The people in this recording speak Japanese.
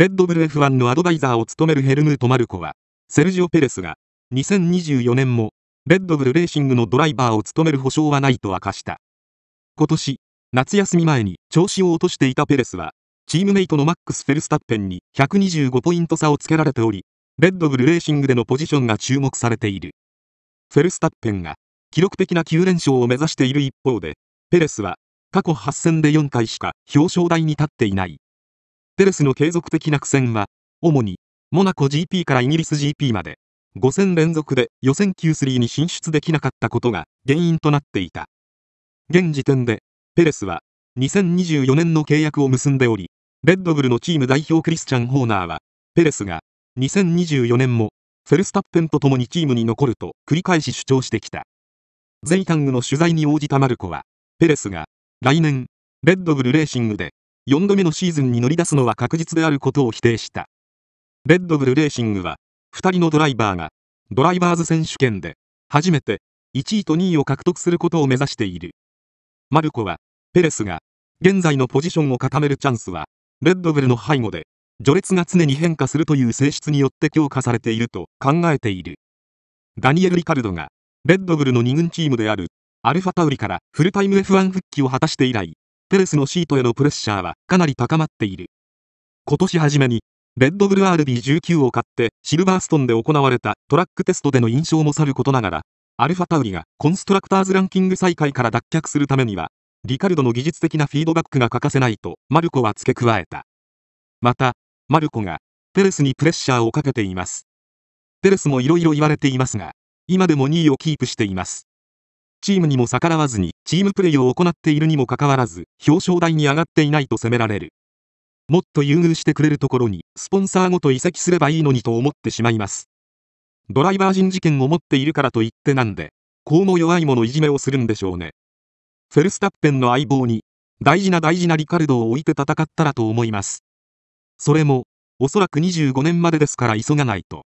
レッドブル F1 のアドバイザーを務めるヘルムート・マルコは、セルジオ・ペレスが、2024年も、レッドブルレーシングのドライバーを務める保証はないと明かした。今年、夏休み前に調子を落としていたペレスは、チームメイトのマックス・フェルスタッペンに125ポイント差をつけられており、レッドブルレーシングでのポジションが注目されている。フェルスタッペンが、記録的な9連勝を目指している一方で、ペレスは、過去8戦で4回しか表彰台に立っていない。ペレスの継続的な苦戦は、主に、モナコ GP からイギリス GP まで、5戦連続で予選級3に進出できなかったことが原因となっていた。現時点で、ペレスは、2024年の契約を結んでおり、レッドブルのチーム代表クリスチャン・ホーナーは、ペレスが、2024年も、フェルスタッペンと共にチームに残ると繰り返し主張してきた。ゼイタングの取材に応じたマルコは、ペレスが、来年、レッドブルレーシングで、4度目のシーズンに乗り出すのは確実であることを否定した。レッドブルレーシングは、2人のドライバーが、ドライバーズ選手権で、初めて、1位と2位を獲得することを目指している。マルコは、ペレスが、現在のポジションを固めるチャンスは、レッドブルの背後で、序列が常に変化するという性質によって強化されていると考えている。ダニエル・リカルドが、レッドブルの2軍チームである、アルファタウリからフルタイム F1 復帰を果たして以来、ペレスのシートへのプレッシャーはかなり高まっている。今年初めに、レッドブル RB19 を買ってシルバーストンで行われたトラックテストでの印象もさることながら、アルファタウリがコンストラクターズランキング再開から脱却するためには、リカルドの技術的なフィードバックが欠かせないとマルコは付け加えた。また、マルコがペレスにプレッシャーをかけています。ペレスも色々言われていますが、今でも2位をキープしています。チームにも逆らわずにチームプレーを行っているにもかかわらず表彰台に上がっていないと責められるもっと優遇してくれるところにスポンサーごと移籍すればいいのにと思ってしまいますドライバー人事権を持っているからといってなんでこうも弱いものいじめをするんでしょうねフェルスタッペンの相棒に大事な大事なリカルドを置いて戦ったらと思いますそれもおそらく25年までですから急がないと。